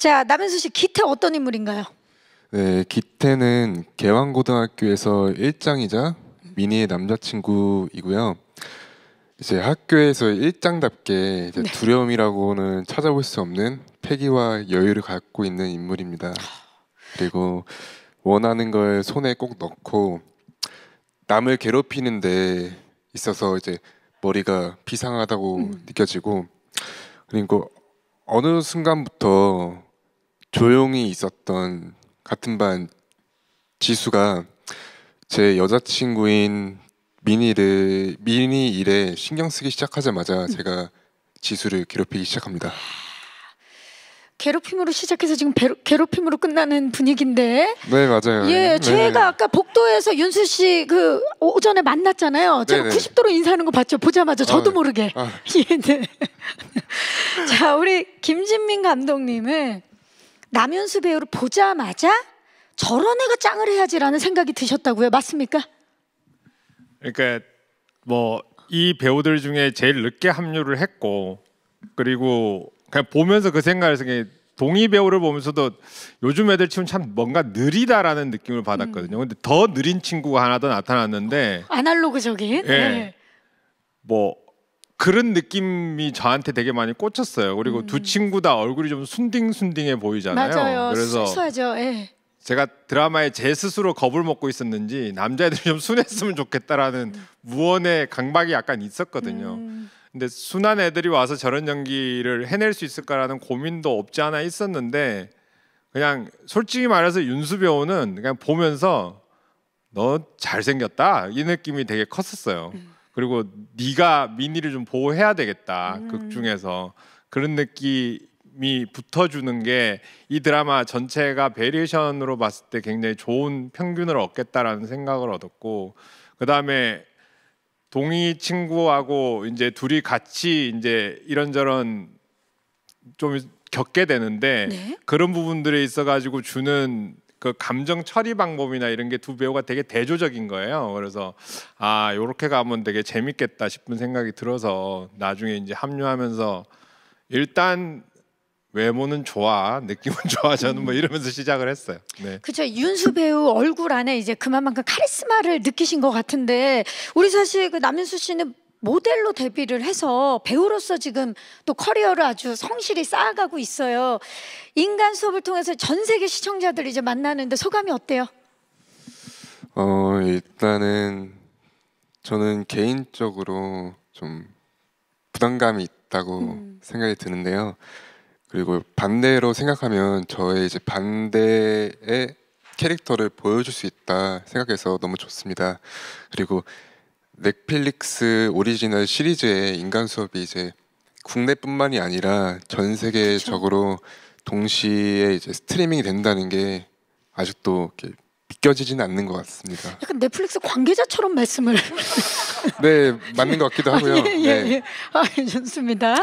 자, 남현수 씨 기태 어떤 인물인가요? 네, 기태는 개왕고등학교에서 일장이자 미니의 남자친구이고요. 이제 학교에서 일장답게 이제 네. 두려움이라고는 찾아볼 수 없는 패기와 여유를 갖고 있는 인물입니다. 그리고 원하는 걸 손에 꼭 넣고 남을 괴롭히는데 있어서 이제 머리가 비상하다고 음. 느껴지고 그리고 어느 순간부터 조용히 있었던 같은 반 지수가 제 여자친구인 미니를 미니 일에 신경 쓰기 시작하자마자 음. 제가 지수를 괴롭히기 시작합니다. 괴롭힘으로 시작해서 지금 괴로, 괴롭힘으로 끝나는 분위기인데. 네 맞아요. 예, 저희가 네. 아까 복도에서 윤수 씨 그 오전에 만났잖아요. 제가 네네. 90도로 인사하는 거 봤죠. 보자마자 저도 아, 모르게. 아. 예, 네. 자, 우리 김진민 감독님을 남윤수 배우를 보자마자 저런 애가 짱을 해야지라는 생각이 드셨다고요? 맞습니까? 그러니까 뭐 이 배우들 중에 제일 늦게 합류를 했고 그리고 그냥 보면서 그 생각을 했어동의 배우를 보면서도 요즘 애들 치고참 뭔가 느리다라는 느낌을 받았거든요. 음. 근데 더 느린 친구가 하나 더 나타났는데 아날로그적인 예. 네. 뭐 그런 느낌이 저한테 되게 많이 꽂혔어요. 그리고 음. 두 친구 다 얼굴이 좀 순딩순딩해 보이잖아요. 맞아요. 그래서 순수하죠. 예. 제가 드라마에 제 스스로 겁을 먹고 있었는지 남자애들이 좀 순했으면 좋겠다라는 음. 무언의 강박이 약간 있었거든요. 음. 근데 순한 애들이 와서 저런 연기를 해낼 수 있을까라는 고민도 없지 않아 있었는데 그냥 솔직히 말해서 윤수 배우는 그냥 보면서 너 잘생겼다 이 느낌이 되게 컸었어요. 음. 그리고 네가 미니를 좀 보호해야 되겠다 음. 극 중에서 그런 느낌이 붙어주는 게 이 드라마 전체가 베리에이션으로 봤을 때 굉장히 좋은 평균을 얻겠다라는 생각을 얻었고 그 다음에 동희 친구하고 이제 둘이 같이 이제 이런저런 좀 겪게 되는데 네? 그런 부분들에 있어 가지고 주는 그 감정 처리 방법이나 이런 게 두 배우가 되게 대조적인 거예요. 그래서 아 이렇게 가면 되게 재밌겠다 싶은 생각이 들어서 나중에 이제 합류하면서 일단 외모는 좋아, 느낌은 좋아, 저는 뭐 이러면서 시작을 했어요. 네. 그렇죠. 윤수 배우 얼굴 안에 이제 그만큼 카리스마를 느끼신 것 같은데 우리 사실 그 남윤수 씨는 모델로 데뷔를 해서 배우로서 지금 또 커리어를 아주 성실히 쌓아가고 있어요. 인간 수업을 통해서 전 세계 시청자들 이제 만나는데 소감이 어때요? 어 일단은 저는 개인적으로 좀 부담감이 있다고 음. 생각이 드는데요. 그리고 반대로 생각하면 저의 이제 반대의 캐릭터를 보여줄 수 있다 생각해서 너무 좋습니다. 그리고 넷플릭스 오리지널 시리즈의 인간 수업이 이제 국내뿐만이 아니라 전 세계적으로 동시에 이제 스트리밍이 된다는 게 아직도 이렇게 믿겨지지는 않는 것 같습니다. 약간 넷플릭스 관계자처럼 말씀을. 네, 맞는 것 같기도 아, 하고요. 아, 예, 예, 예. 네. 예. 아, 좋습니다.